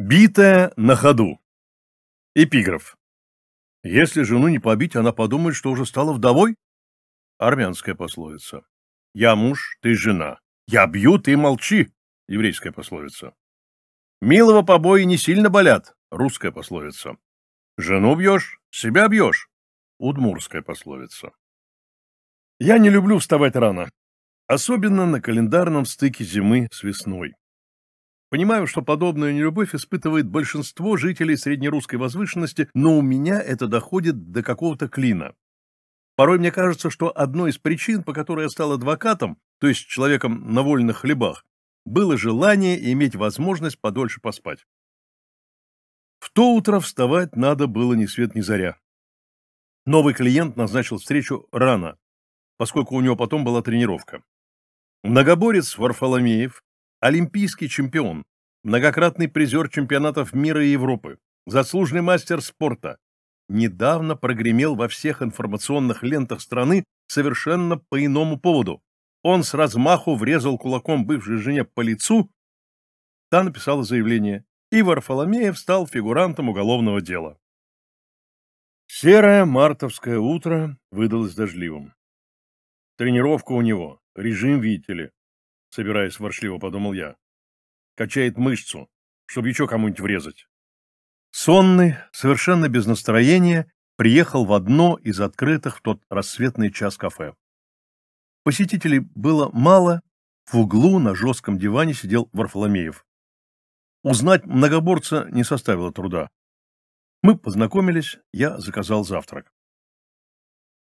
Битая на ходу. Эпиграф. Если жену не побить, она подумает, что уже стала вдовой? Армянская пословица. Я муж, ты жена. Я бью, ты молчи. Еврейская пословица. Милого побои не сильно болят. Русская пословица. Жену бьешь, себя бьешь. Удмурская пословица. Я не люблю вставать рано. Особенно на календарном стыке зимы с весной. Понимаю, что подобную нелюбовь испытывает большинство жителей среднерусской возвышенности, но у меня это доходит до какого-то клина. Порой мне кажется, что одной из причин, по которой я стал адвокатом, то есть человеком на вольных хлебах, было желание иметь возможность подольше поспать. В то утро вставать надо было ни свет ни заря. Новый клиент назначил встречу рано, поскольку у него потом была тренировка. Многоборец Варфоломеев Олимпийский чемпион, многократный призер чемпионатов мира и Европы, заслуженный мастер спорта, недавно прогремел во всех информационных лентах страны совершенно по иному поводу. Он с размаху врезал кулаком бывшей жене по лицу, та написала заявление, и Варфоломеев стал фигурантом уголовного дела. Серое мартовское утро выдалось дождливым. Тренировка у него, режим видите ли, — собираясь воршливо подумал я. «Качает мышцу, чтобы еще кому-нибудь врезать». Сонный, совершенно без настроения, приехал в одно из открытых в тот рассветный час кафе. Посетителей было мало, в углу на жестком диване сидел Варфоломеев. Узнать многоборца не составило труда. Мы познакомились, я заказал завтрак.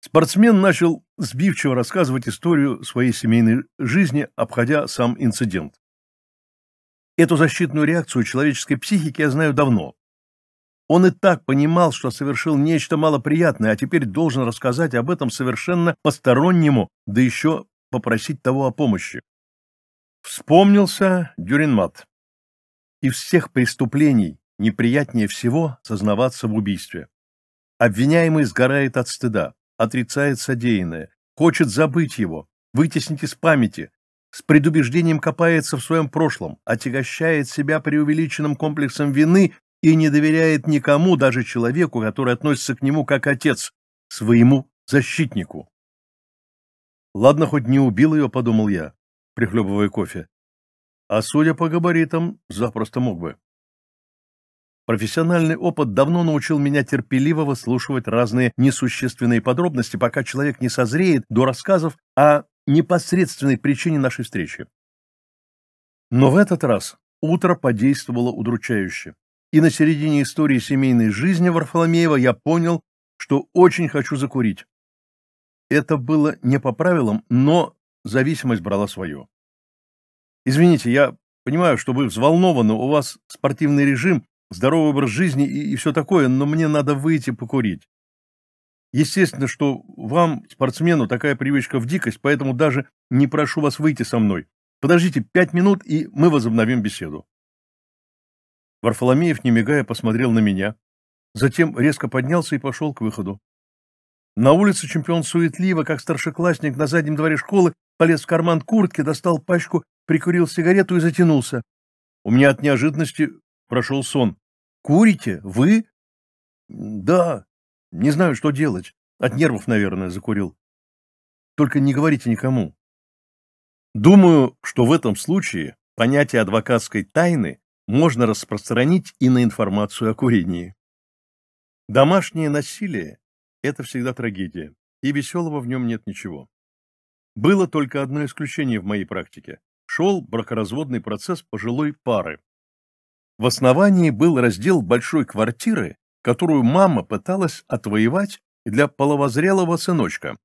Спортсмен начал сбивчиво рассказывать историю своей семейной жизни, обходя сам инцидент. Эту защитную реакцию человеческой психики я знаю давно. Он и так понимал, что совершил нечто малоприятное, а теперь должен рассказать об этом совершенно постороннему, да еще попросить того о помощи. Вспомнился Дюринмат. Из всех преступлений неприятнее всего сознаваться в убийстве. Обвиняемый сгорает от стыда отрицает содеянное, хочет забыть его, вытеснить из памяти, с предубеждением копается в своем прошлом, отягощает себя преувеличенным комплексом вины и не доверяет никому, даже человеку, который относится к нему как отец, своему защитнику. «Ладно, хоть не убил ее», — подумал я, прихлебывая кофе. А судя по габаритам, запросто мог бы. Профессиональный опыт давно научил меня терпеливо выслушивать разные несущественные подробности, пока человек не созреет до рассказов о непосредственной причине нашей встречи. Но в этот раз утро подействовало удручающе. И на середине истории семейной жизни Варфоломеева я понял, что очень хочу закурить. Это было не по правилам, но зависимость брала свое. Извините, я понимаю, что вы взволнованы, у вас спортивный режим, здоровый образ жизни и, и все такое, но мне надо выйти покурить. Естественно, что вам, спортсмену, такая привычка в дикость, поэтому даже не прошу вас выйти со мной. Подождите пять минут, и мы возобновим беседу. Варфоломеев, не мигая, посмотрел на меня, затем резко поднялся и пошел к выходу. На улице чемпион суетливо, как старшеклассник на заднем дворе школы, полез в карман куртки, достал пачку, прикурил сигарету и затянулся. У меня от неожиданности прошел сон. Курите? Вы? Да. Не знаю, что делать. От нервов, наверное, закурил. Только не говорите никому. Думаю, что в этом случае понятие адвокатской тайны можно распространить и на информацию о курении. Домашнее насилие – это всегда трагедия, и веселого в нем нет ничего. Было только одно исключение в моей практике. Шел бракоразводный процесс пожилой пары, в основании был раздел большой квартиры, которую мама пыталась отвоевать для половозрелого сыночка.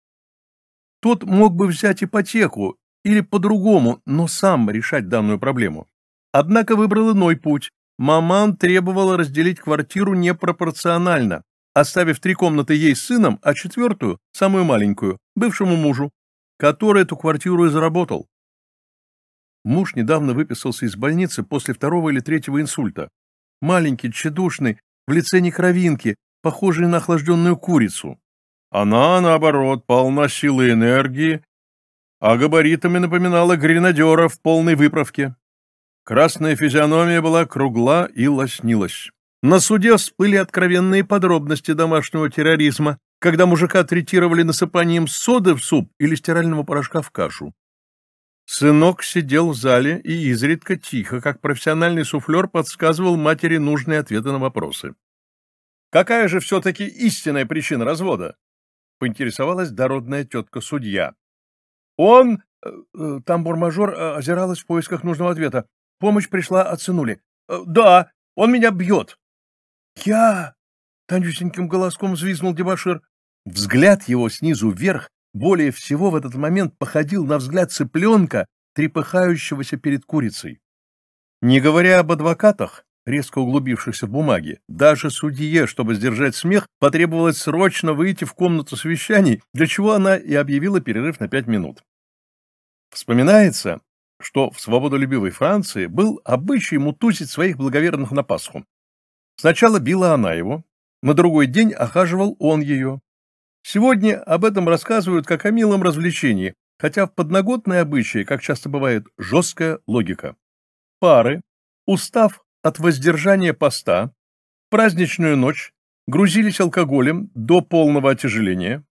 Тот мог бы взять ипотеку или по-другому, но сам решать данную проблему. Однако выбрал иной путь. Маман требовала разделить квартиру непропорционально, оставив три комнаты ей с сыном, а четвертую, самую маленькую, бывшему мужу, который эту квартиру и заработал. Муж недавно выписался из больницы после второго или третьего инсульта. Маленький, тщедушный, в лице не кровинки, похожий на охлажденную курицу. Она, наоборот, полна силы и энергии, а габаритами напоминала гренадера в полной выправке. Красная физиономия была кругла и лоснилась. На суде всплыли откровенные подробности домашнего терроризма, когда мужика третировали насыпанием соды в суп или стирального порошка в кашу. Сынок сидел в зале и изредка тихо, как профессиональный суфлер, подсказывал матери нужные ответы на вопросы. «Какая же все-таки истинная причина развода?» — поинтересовалась дородная тетка-судья. «Он...» э, — э, тамбур-мажор э, озиралась в поисках нужного ответа. «Помощь пришла от сынули. Да, он меня бьет». «Я...» — тонюсеньким голоском взвизнул дебошир. Взгляд его снизу вверх более всего в этот момент походил на взгляд цыпленка, трепыхающегося перед курицей. Не говоря об адвокатах, резко углубившихся в бумаги, даже судье, чтобы сдержать смех, потребовалось срочно выйти в комнату совещаний, для чего она и объявила перерыв на пять минут. Вспоминается, что в свободолюбивой Франции был обычай мутузить своих благоверных на Пасху. Сначала била она его, на другой день охаживал он ее, Сегодня об этом рассказывают как о милом развлечении, хотя в подноготной обычае, как часто бывает, жесткая логика. Пары, устав от воздержания поста, праздничную ночь грузились алкоголем до полного отяжеления,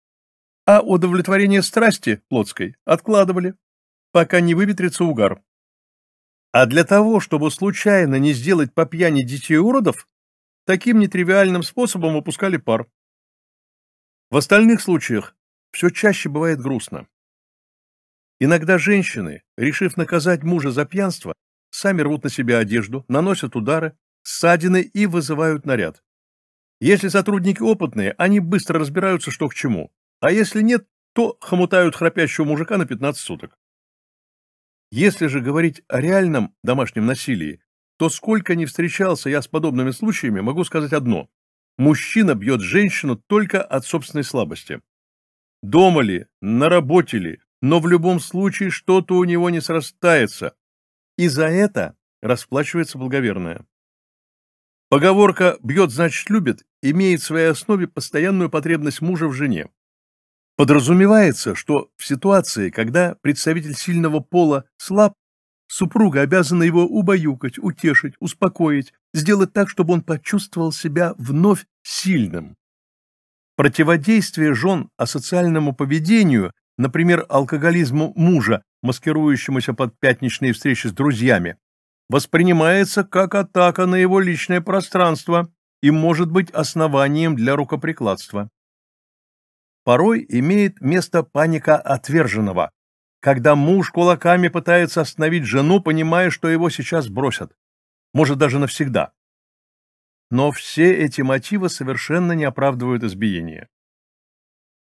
а удовлетворение страсти плотской откладывали, пока не выветрится угар. А для того, чтобы случайно не сделать по пьяни детей уродов, таким нетривиальным способом выпускали пар. В остальных случаях все чаще бывает грустно. Иногда женщины, решив наказать мужа за пьянство, сами рвут на себя одежду, наносят удары, ссадины и вызывают наряд. Если сотрудники опытные, они быстро разбираются, что к чему, а если нет, то хомутают храпящего мужика на 15 суток. Если же говорить о реальном домашнем насилии, то сколько не встречался я с подобными случаями, могу сказать одно. Мужчина бьет женщину только от собственной слабости. Дома ли, на работе ли, но в любом случае что-то у него не срастается. И за это расплачивается благоверная. Поговорка «бьет, значит, любит» имеет в своей основе постоянную потребность мужа в жене. Подразумевается, что в ситуации, когда представитель сильного пола слаб, Супруга обязана его убаюкать, утешить, успокоить, сделать так, чтобы он почувствовал себя вновь сильным. Противодействие жен асоциальному поведению, например, алкоголизму мужа, маскирующемуся под пятничные встречи с друзьями, воспринимается как атака на его личное пространство и может быть основанием для рукоприкладства. Порой имеет место паника отверженного, когда муж кулаками пытается остановить жену, понимая, что его сейчас бросят, может, даже навсегда. Но все эти мотивы совершенно не оправдывают избиение.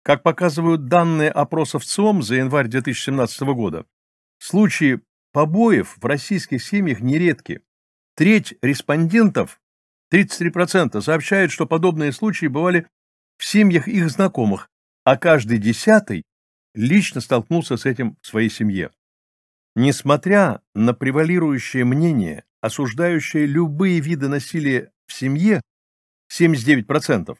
Как показывают данные опросов ЦИОМ за январь 2017 года, случаи побоев в российских семьях нередки. Треть респондентов, 33%, сообщают, что подобные случаи бывали в семьях их знакомых, а каждый десятый лично столкнулся с этим в своей семье. Несмотря на превалирующее мнение, осуждающее любые виды насилия в семье, 79%,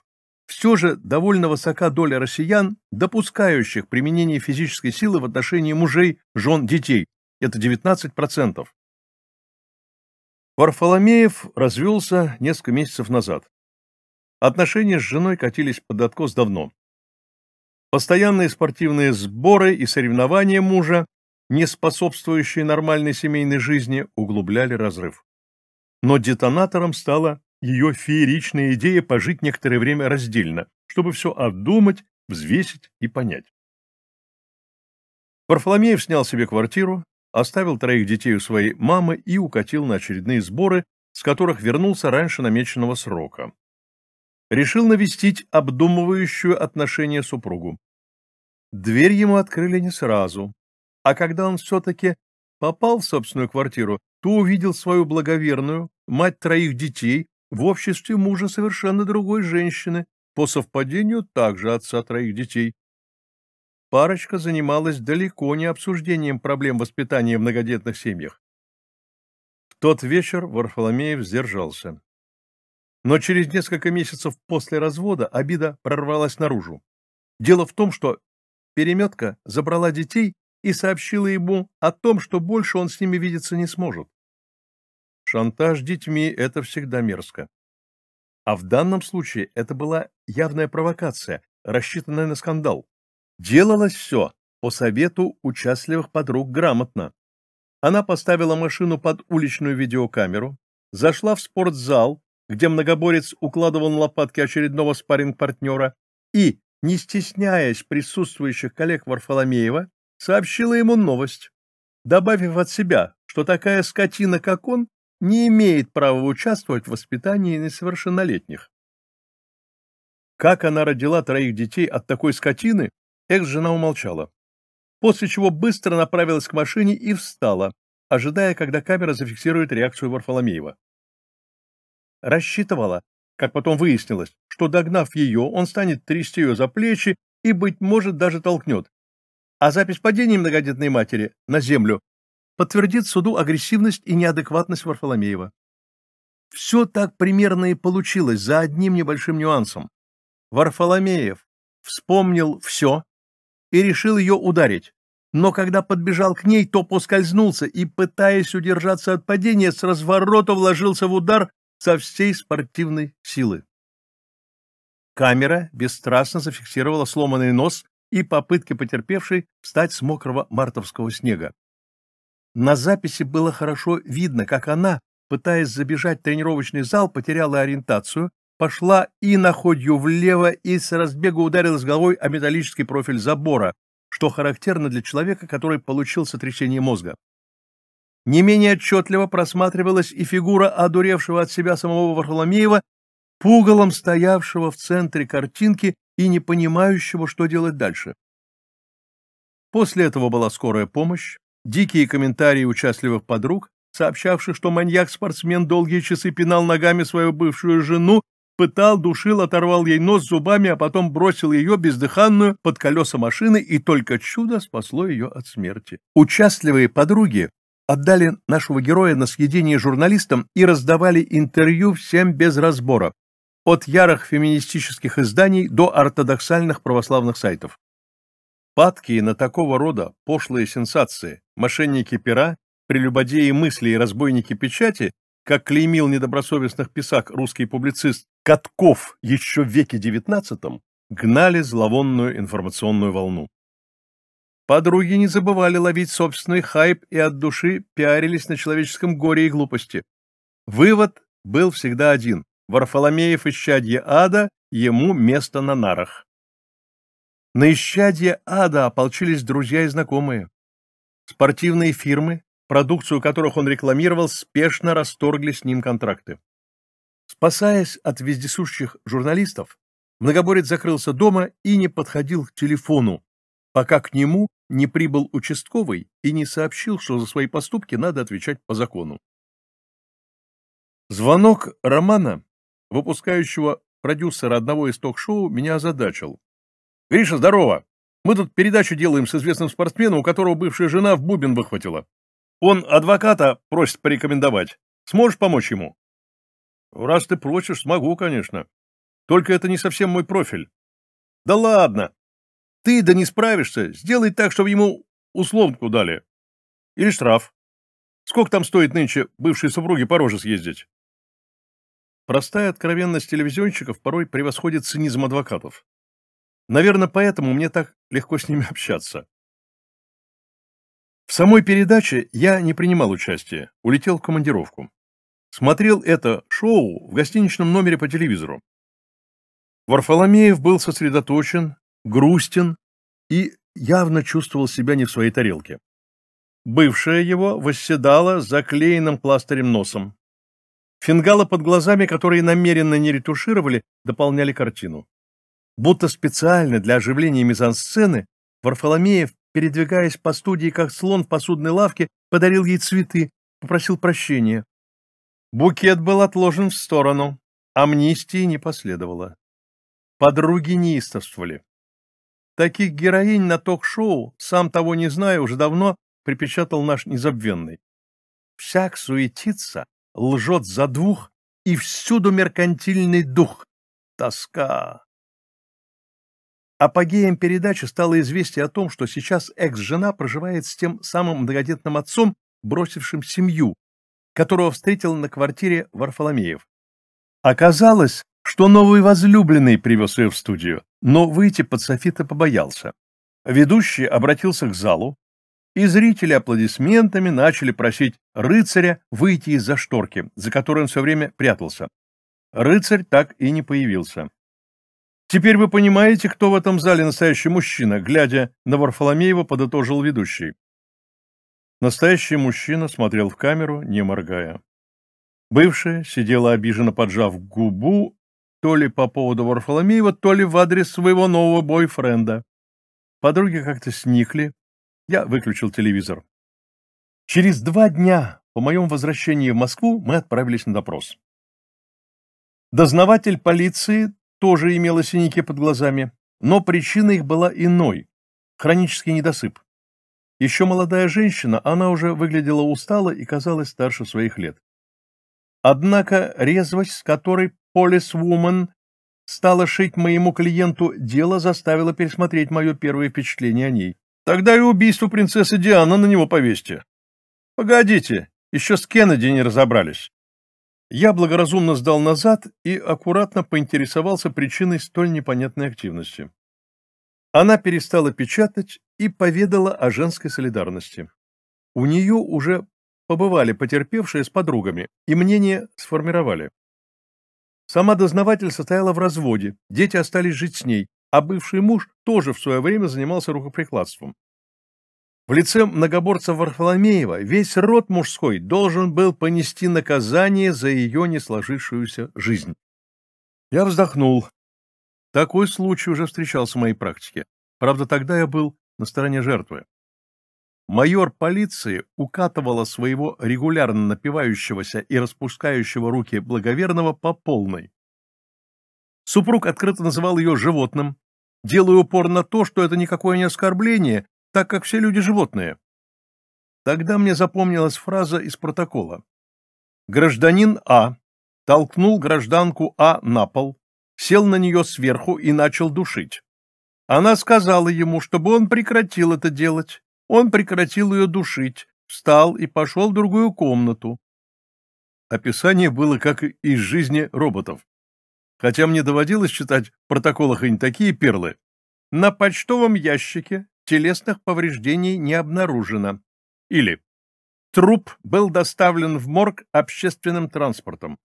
все же довольно высока доля россиян, допускающих применение физической силы в отношении мужей, жен, детей. Это 19%. Варфоломеев развелся несколько месяцев назад. Отношения с женой катились под откос давно. Постоянные спортивные сборы и соревнования мужа, не способствующие нормальной семейной жизни, углубляли разрыв. Но детонатором стала ее фееричная идея пожить некоторое время раздельно, чтобы все обдумать, взвесить и понять. Варфоломеев снял себе квартиру, оставил троих детей у своей мамы и укатил на очередные сборы, с которых вернулся раньше намеченного срока. Решил навестить обдумывающую отношение супругу. Дверь ему открыли не сразу, а когда он все-таки попал в собственную квартиру, то увидел свою благоверную, мать троих детей, в обществе мужа совершенно другой женщины, по совпадению также отца троих детей. Парочка занималась далеко не обсуждением проблем воспитания в многодетных семьях. В тот вечер Варфоломеев сдержался. Но через несколько месяцев после развода обида прорвалась наружу. Дело в том, что Переметка забрала детей и сообщила ему о том, что больше он с ними видеться не сможет. Шантаж детьми — это всегда мерзко. А в данном случае это была явная провокация, рассчитанная на скандал. Делалось все по совету участливых подруг грамотно. Она поставила машину под уличную видеокамеру, зашла в спортзал, где многоборец укладывал на лопатки очередного спарринг-партнера, и, не стесняясь присутствующих коллег Варфоломеева, сообщила ему новость, добавив от себя, что такая скотина, как он, не имеет права участвовать в воспитании несовершеннолетних. Как она родила троих детей от такой скотины, экс-жена умолчала, после чего быстро направилась к машине и встала, ожидая, когда камера зафиксирует реакцию Варфоломеева. Рассчитывала, как потом выяснилось, что догнав ее, он станет трясти ее за плечи и, быть может, даже толкнет. А запись падения многодетной матери на землю подтвердит суду агрессивность и неадекватность Варфоломеева. Все так примерно и получилось, за одним небольшим нюансом. Варфоломеев вспомнил все и решил ее ударить, но когда подбежал к ней, то поскользнулся и, пытаясь удержаться от падения, с разворота вложился в удар, со всей спортивной силы. Камера бесстрастно зафиксировала сломанный нос и попытки потерпевшей встать с мокрого мартовского снега. На записи было хорошо видно, как она, пытаясь забежать в тренировочный зал, потеряла ориентацию, пошла и на ходью влево и с разбега ударилась головой о металлический профиль забора, что характерно для человека, который получил сотрясение мозга. Не менее отчетливо просматривалась и фигура одуревшего от себя самого Варфоломеева, пугалом стоявшего в центре картинки и не понимающего, что делать дальше. После этого была скорая помощь, дикие комментарии участливых подруг, сообщавших, что маньяк-спортсмен долгие часы пинал ногами свою бывшую жену, пытал, душил, оторвал ей нос зубами, а потом бросил ее бездыханную под колеса машины, и только чудо спасло ее от смерти. Участливые подруги отдали нашего героя на съедение журналистам и раздавали интервью всем без разбора, от ярых феминистических изданий до ортодоксальных православных сайтов. Падки на такого рода пошлые сенсации, мошенники пера, прелюбодеи мысли и разбойники печати, как клеймил недобросовестных писак русский публицист Катков еще в веке XIX, гнали зловонную информационную волну. Подруги не забывали ловить собственный хайп и от души пиарились на человеческом горе и глупости. Вывод был всегда один. Варфоломеев исчадье ада, ему место на нарах. На исчадье ада ополчились друзья и знакомые. Спортивные фирмы, продукцию которых он рекламировал, спешно расторгли с ним контракты. Спасаясь от вездесущих журналистов, многоборец закрылся дома и не подходил к телефону, пока к нему не прибыл участковый и не сообщил, что за свои поступки надо отвечать по закону. Звонок Романа, выпускающего продюсера одного из ток-шоу, меня озадачил. «Гриша, здорово! Мы тут передачу делаем с известным спортсменом, у которого бывшая жена в бубен выхватила. Он адвоката просит порекомендовать. Сможешь помочь ему?» «Раз ты просишь, смогу, конечно. Только это не совсем мой профиль». «Да ладно! Ты да не справишься, сделай так, чтобы ему условку дали. Или штраф. Сколько там стоит нынче бывшей супруге по роже съездить? Простая откровенность телевизионщиков порой превосходит цинизм адвокатов. Наверное, поэтому мне так легко с ними общаться. В самой передаче я не принимал участия, улетел в командировку. Смотрел это шоу в гостиничном номере по телевизору. Варфоломеев был сосредоточен, грустен и явно чувствовал себя не в своей тарелке. Бывшая его восседала заклеенным пластырем носом. Фингалы под глазами, которые намеренно не ретушировали, дополняли картину. Будто специально для оживления мизансцены Варфоломеев, передвигаясь по студии, как слон в посудной лавке, подарил ей цветы, попросил прощения. Букет был отложен в сторону, амнистии не последовало. Подруги неистовствовали. Таких героинь на ток-шоу, сам того не знаю, уже давно припечатал наш незабвенный. Всяк суетится, лжет за двух, и всюду меркантильный дух. Тоска. Апогеем передачи стало известие о том, что сейчас экс-жена проживает с тем самым многодетным отцом, бросившим семью, которого встретил на квартире Варфоломеев. Оказалось, что новый возлюбленный привез ее в студию но выйти под софита побоялся. Ведущий обратился к залу, и зрители аплодисментами начали просить рыцаря выйти из-за шторки, за которой он все время прятался. Рыцарь так и не появился. «Теперь вы понимаете, кто в этом зале настоящий мужчина», глядя на Варфоломеева, подытожил ведущий. Настоящий мужчина смотрел в камеру, не моргая. Бывшая сидела обиженно поджав губу то ли по поводу Варфоломеева, то ли в адрес своего нового бойфренда. Подруги как-то сникли. Я выключил телевизор. Через два дня по моем возвращении в Москву мы отправились на допрос. Дознаватель полиции тоже имела синяки под глазами, но причина их была иной – хронический недосып. Еще молодая женщина, она уже выглядела устало и казалась старше своих лет. Однако резвость, с которой Полис Полисвумен стала шить моему клиенту дело, заставила пересмотреть мое первое впечатление о ней. Тогда и убийство принцессы Дианы на него повесьте. Погодите, еще с Кеннеди не разобрались. Я благоразумно сдал назад и аккуратно поинтересовался причиной столь непонятной активности. Она перестала печатать и поведала о женской солидарности. У нее уже побывали потерпевшие с подругами и мнение сформировали. Сама дознаватель состояла в разводе, дети остались жить с ней, а бывший муж тоже в свое время занимался рукоприкладством. В лице многоборца Варфоломеева весь род мужской должен был понести наказание за ее несложившуюся жизнь. Я вздохнул. Такой случай уже встречался в моей практике. Правда, тогда я был на стороне жертвы. Майор полиции укатывала своего регулярно напивающегося и распускающего руки благоверного по полной. Супруг открыто называл ее животным, делая упор на то, что это никакое не оскорбление, так как все люди животные. Тогда мне запомнилась фраза из протокола. Гражданин А толкнул гражданку А на пол, сел на нее сверху и начал душить. Она сказала ему, чтобы он прекратил это делать, он прекратил ее душить, встал и пошел в другую комнату. Описание было как из жизни роботов. Хотя мне доводилось читать в протоколах и не такие перлы. На почтовом ящике телесных повреждений не обнаружено. Или труп был доставлен в морг общественным транспортом.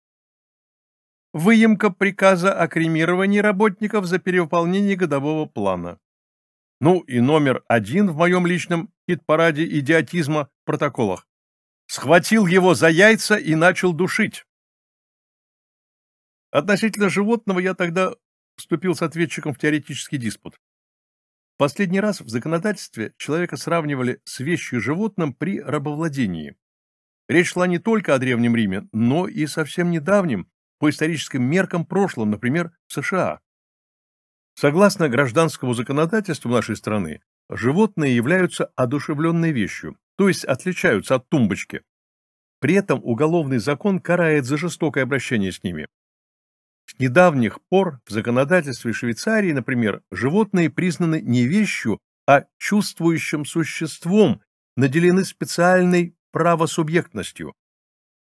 Выемка приказа о кремировании работников за перевыполнение годового плана. Ну и номер один в моем личном хит-параде идиотизма в протоколах. Схватил его за яйца и начал душить. Относительно животного я тогда вступил с ответчиком в теоретический диспут. Последний раз в законодательстве человека сравнивали с вещью животным при рабовладении. Речь шла не только о Древнем Риме, но и совсем недавнем, по историческим меркам прошлом, например, в США. Согласно гражданскому законодательству нашей страны, животные являются одушевленной вещью, то есть отличаются от тумбочки. При этом уголовный закон карает за жестокое обращение с ними. С недавних пор в законодательстве Швейцарии, например, животные признаны не вещью, а чувствующим существом, наделены специальной правосубъектностью.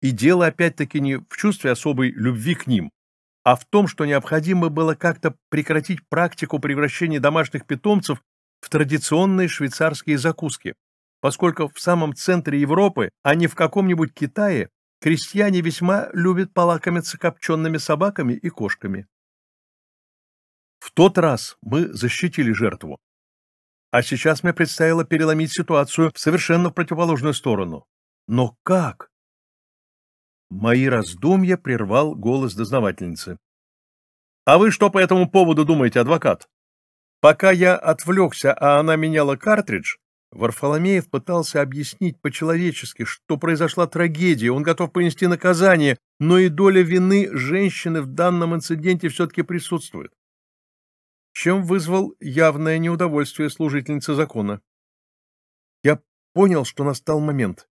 И дело опять-таки не в чувстве особой любви к ним, а в том, что необходимо было как-то прекратить практику превращения домашних питомцев в традиционные швейцарские закуски, поскольку в самом центре Европы, а не в каком-нибудь Китае, крестьяне весьма любят полакомиться копченными собаками и кошками. В тот раз мы защитили жертву. А сейчас мне предстояло переломить ситуацию в совершенно противоположную сторону. Но как? Мои раздумья прервал голос дознавательницы. «А вы что по этому поводу думаете, адвокат?» Пока я отвлекся, а она меняла картридж, Варфоломеев пытался объяснить по-человечески, что произошла трагедия, он готов понести наказание, но и доля вины женщины в данном инциденте все-таки присутствует. Чем вызвал явное неудовольствие служительницы закона. Я понял, что настал момент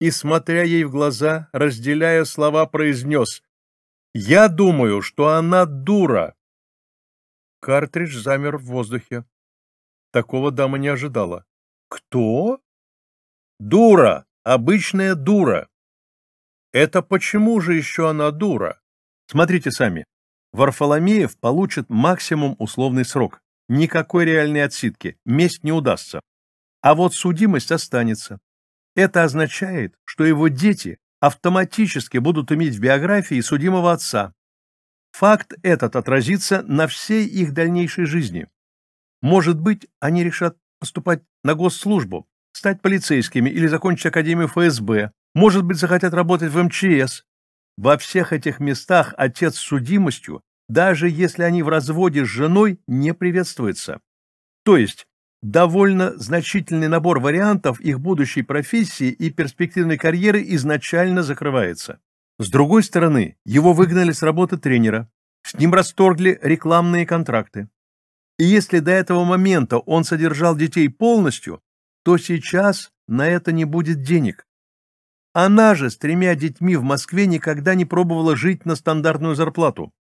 и, смотря ей в глаза, разделяя слова, произнес «Я думаю, что она дура». Картридж замер в воздухе. Такого дама не ожидала. «Кто?» «Дура! Обычная дура!» «Это почему же еще она дура?» Смотрите сами. Варфоломеев получит максимум условный срок. Никакой реальной отсидки. Месть не удастся. А вот судимость останется. Это означает, что его дети автоматически будут иметь в биографии судимого отца. Факт этот отразится на всей их дальнейшей жизни. Может быть, они решат поступать на госслужбу, стать полицейскими или закончить Академию ФСБ, может быть, захотят работать в МЧС. Во всех этих местах отец с судимостью, даже если они в разводе с женой, не приветствуется. То есть довольно значительный набор вариантов их будущей профессии и перспективной карьеры изначально закрывается. С другой стороны, его выгнали с работы тренера, с ним расторгли рекламные контракты. И если до этого момента он содержал детей полностью, то сейчас на это не будет денег. Она же с тремя детьми в Москве никогда не пробовала жить на стандартную зарплату.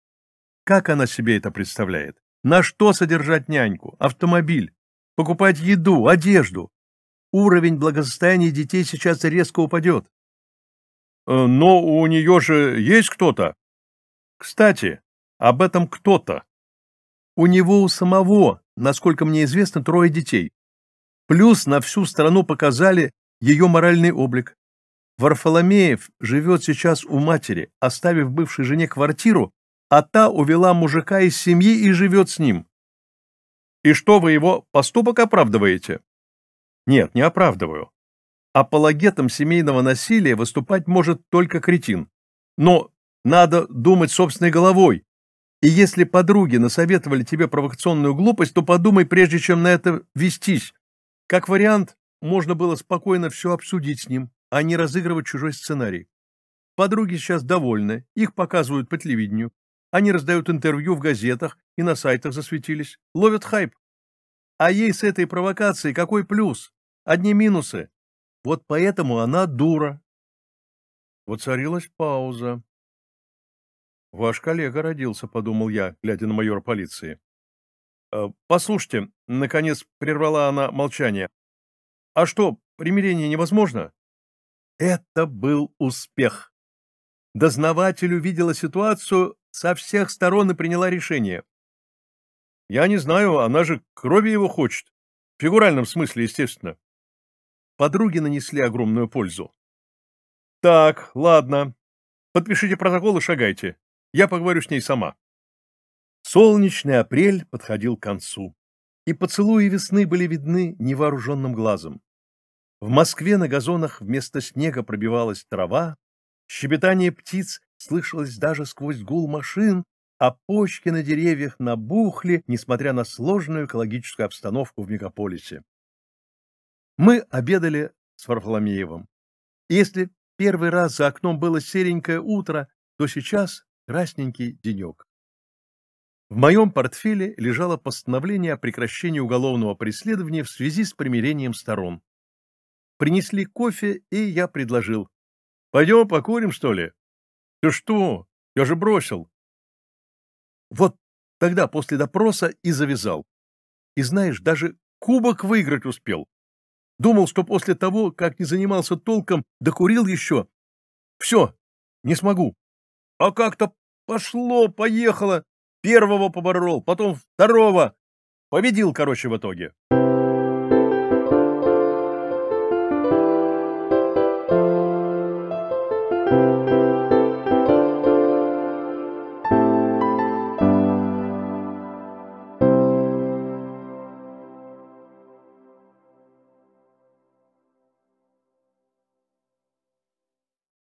Как она себе это представляет? На что содержать няньку, автомобиль, покупать еду, одежду. Уровень благосостояния детей сейчас резко упадет. Э, но у нее же есть кто-то. Кстати, об этом кто-то. У него у самого, насколько мне известно, трое детей. Плюс на всю страну показали ее моральный облик. Варфоломеев живет сейчас у матери, оставив бывшей жене квартиру, а та увела мужика из семьи и живет с ним. И что вы его поступок оправдываете? Нет, не оправдываю. Апологетом семейного насилия выступать может только кретин. Но надо думать собственной головой. И если подруги насоветовали тебе провокационную глупость, то подумай, прежде чем на это вестись. Как вариант, можно было спокойно все обсудить с ним, а не разыгрывать чужой сценарий. Подруги сейчас довольны, их показывают по телевидению. Они раздают интервью в газетах и на сайтах засветились, ловят хайп. А ей с этой провокацией какой плюс? Одни минусы. Вот поэтому она дура. Воцарилась пауза. «Ваш коллега родился», — подумал я, глядя на майора полиции. «Э, «Послушайте», — наконец прервала она молчание. «А что, примирение невозможно?» Это был успех. Дознаватель увидела ситуацию со всех сторон и приняла решение. Я не знаю, она же крови его хочет. В фигуральном смысле, естественно. Подруги нанесли огромную пользу. Так, ладно. Подпишите протокол и шагайте. Я поговорю с ней сама. Солнечный апрель подходил к концу, и поцелуи весны были видны невооруженным глазом. В Москве на газонах вместо снега пробивалась трава, щебетание птиц слышалось даже сквозь гул машин, а почки на деревьях набухли, несмотря на сложную экологическую обстановку в мегаполисе. Мы обедали с Варфоломеевым. если первый раз за окном было серенькое утро, то сейчас красненький денек. В моем портфеле лежало постановление о прекращении уголовного преследования в связи с примирением сторон. Принесли кофе, и я предложил. «Пойдем покурим, что ли? Ты что? Я же бросил. Вот тогда после допроса и завязал. И знаешь, даже кубок выиграть успел. Думал, что после того, как не занимался толком, докурил еще. Все, не смогу. А как-то пошло, поехало. Первого поборол, потом второго. Победил, короче, в итоге.